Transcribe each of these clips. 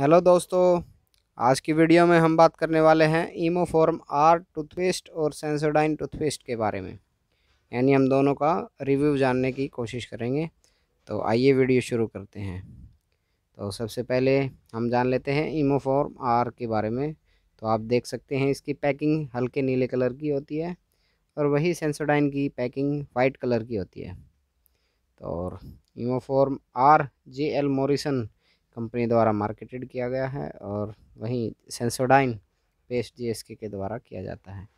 hello दोस्तों आज की वीडियो में हम बात करने वाले हैं ईमोफॉर्म आर टूथपेस्ट और सेंसोडाइन टूथपेस्ट के बारे में यानी हम दोनों का रिव्यू जानने की कोशिश करेंगे तो आइए वीडियो शुरू करते हैं तो सबसे पहले हम जान लेते हैं ईमोफॉर्म आर के बारे में तो आप देख सकते हैं इसकी पैकिंग हल्के नीले कलर की होती है और वही सेंसोडाइन की पैकिंग वाइट कलर की होती है तो और Emoform R J L Morison company द्वारा मार्केटेड किया गया है और वहीं सेंसोडाइन पेस्ट जी के द्वारा किया जाता है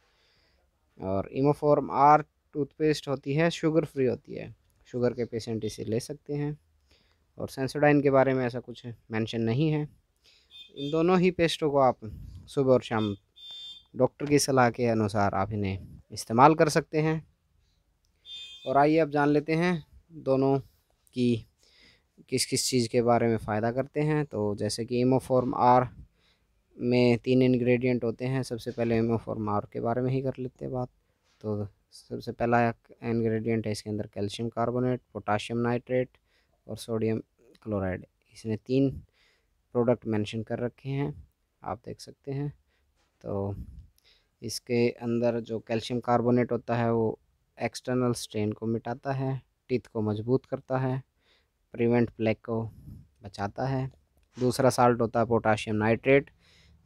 और इमोफॉर्म आर टूथपेस्ट होती है शुगर फ्री होती है शुगर के पेशेंट इसे ले सकते हैं और सेंसोडाइन के बारे में ऐसा कुछ मेंशन नहीं है इन दोनों ही पेस्टों को आप सुबह और शाम डॉक्टर की सलाह के अनुसार आप इन्हें इस्तेमाल कर सकते हैं और आइए आप जान लेते हैं दोनों की किस किस चीज़ के बारे में फ़ायदा करते हैं तो जैसे कि इमोफॉर्म आर में तीन इंग्रेडिएंट होते हैं सबसे पहले इमोफॉर्म आर के बारे में ही कर लेते हैं बात तो सबसे पहला इंग्रेडिएंट है इसके अंदर कैल्शियम कार्बोनेट पोटाशियम नाइट्रेट और सोडियम क्लोराइड इसने तीन प्रोडक्ट मैंशन कर रखे हैं आप देख सकते हैं तो इसके अंदर जो कैल्शियम कार्बोनेट होता है वो एक्सटर्नल स्ट्रेन को मिटाता है टीथ को मजबूत करता है प्रिवेंट प्लेग को बचाता है दूसरा साल्ट होता है पोटाशियम नाइट्रेट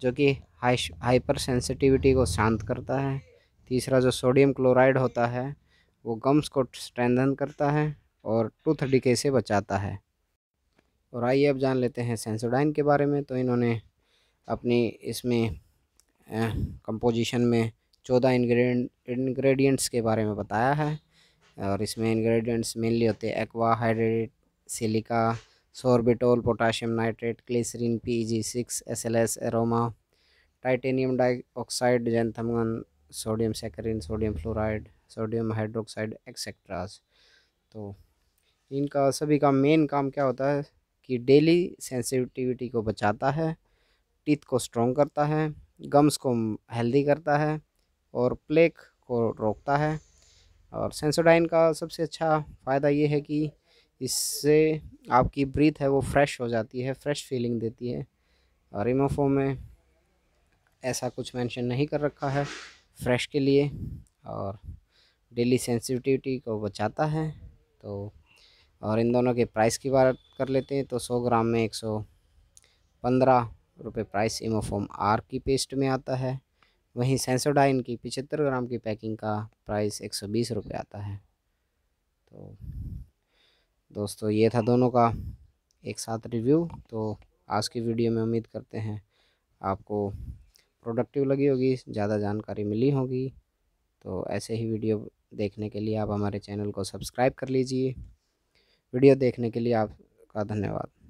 जो कि हाई हाइपर सेंसिटिविटी को शांत करता है तीसरा जो सोडियम क्लोराइड होता है वो गम्स को स्ट्रेंथन करता है और टूथ डिके से बचाता है और आइए अब जान लेते हैं सेंसोडाइन के बारे में तो इन्होंने अपनी इसमें कंपोजिशन में चौदह इंग्रेड इंग्रेडिएंट्स के बारे में बताया है और इसमें इंग्रेडिएंट्स मेनली होते हैं aqua hydrate silica sorbitol potassium nitrate glycerin P G six S L S aroma titanium dioxide xanthan gum sodium saccharin sodium fluoride sodium hydroxide etcetera तो इनका सभी का मेन काम क्या होता है कि डेली सेंसिटिविटी को बचाता है टीथ को स्ट्रॉन्ग करता है गम्स को हेल्दी करता है और प्लेक को रोकता है और सेंसोडाइन का सबसे अच्छा फ़ायदा ये है कि इससे आपकी ब्रीथ है वो फ्रेश हो जाती है फ्रेश फीलिंग देती है और इमोफो में ऐसा कुछ मेंशन नहीं कर रखा है फ्रेश के लिए और डेली सेंसिटिविटी को बचाता है तो और इन दोनों के प्राइस की बात कर लेते हैं तो 100 ग्राम में एक सौ पंद्रह रुपये प्राइस इमोफोम आर की पेस्ट में आता है वहीं सेंसोडाइन की पिचहत्तर ग्राम की पैकिंग का प्राइस एक सौ बीस रुपये आता है तो दोस्तों ये था दोनों का एक साथ रिव्यू तो आज की वीडियो में उम्मीद करते हैं आपको प्रोडक्टिव लगी होगी ज़्यादा जानकारी मिली होगी तो ऐसे ही वीडियो देखने के लिए आप हमारे चैनल को सब्सक्राइब कर लीजिए वीडियो देखने के लिए आपका धन्यवाद